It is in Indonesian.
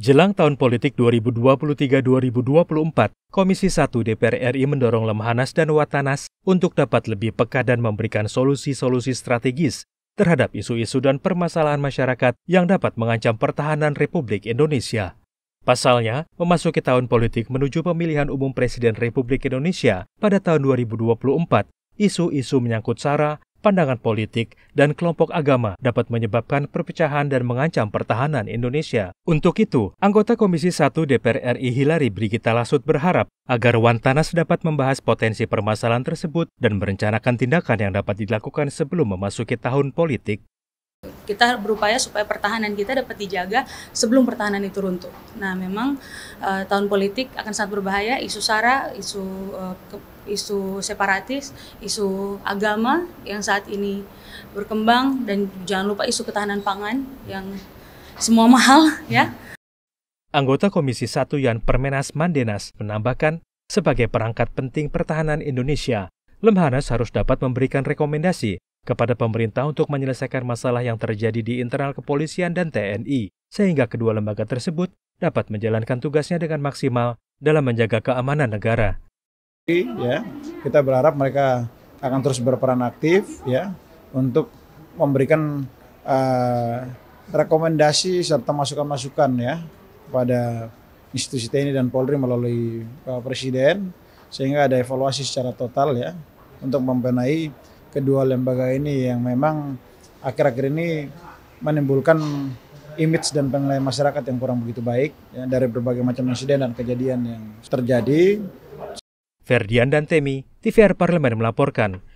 Jelang tahun politik 2023-2024, Komisi 1 DPR RI mendorong Lemhanas dan Watanas untuk dapat lebih peka dan memberikan solusi-solusi strategis terhadap isu-isu dan permasalahan masyarakat yang dapat mengancam pertahanan Republik Indonesia. Pasalnya, memasuki tahun politik menuju pemilihan umum Presiden Republik Indonesia pada tahun 2024, isu-isu menyangkut sara, pandangan politik, dan kelompok agama dapat menyebabkan perpecahan dan mengancam pertahanan Indonesia. Untuk itu, anggota Komisi 1 DPR RI Hilari Brigita Lasut berharap agar Wantanas dapat membahas potensi permasalahan tersebut dan merencanakan tindakan yang dapat dilakukan sebelum memasuki tahun politik kita berupaya supaya pertahanan kita dapat dijaga sebelum pertahanan itu runtuh. Nah, memang uh, tahun politik akan sangat berbahaya isu sara, isu uh, ke, isu separatis, isu agama yang saat ini berkembang dan jangan lupa isu ketahanan pangan yang semua mahal ya. Anggota Komisi 1 Yan Permenas Mandenas menambahkan, sebagai perangkat penting pertahanan Indonesia, Lemhanas harus dapat memberikan rekomendasi kepada pemerintah untuk menyelesaikan masalah yang terjadi di internal kepolisian dan TNI, sehingga kedua lembaga tersebut dapat menjalankan tugasnya dengan maksimal dalam menjaga keamanan negara. Ya, kita berharap mereka akan terus berperan aktif ya untuk memberikan uh, rekomendasi serta masukan-masukan ya kepada institusi TNI dan Polri melalui uh, Presiden sehingga ada evaluasi secara total ya untuk membenahi kedua lembaga ini yang memang akhir-akhir ini menimbulkan image dan penilaian masyarakat yang kurang begitu baik ya, dari berbagai macam insiden dan kejadian yang terjadi. Ferdian dan Temi, TVR Parlemen melaporkan.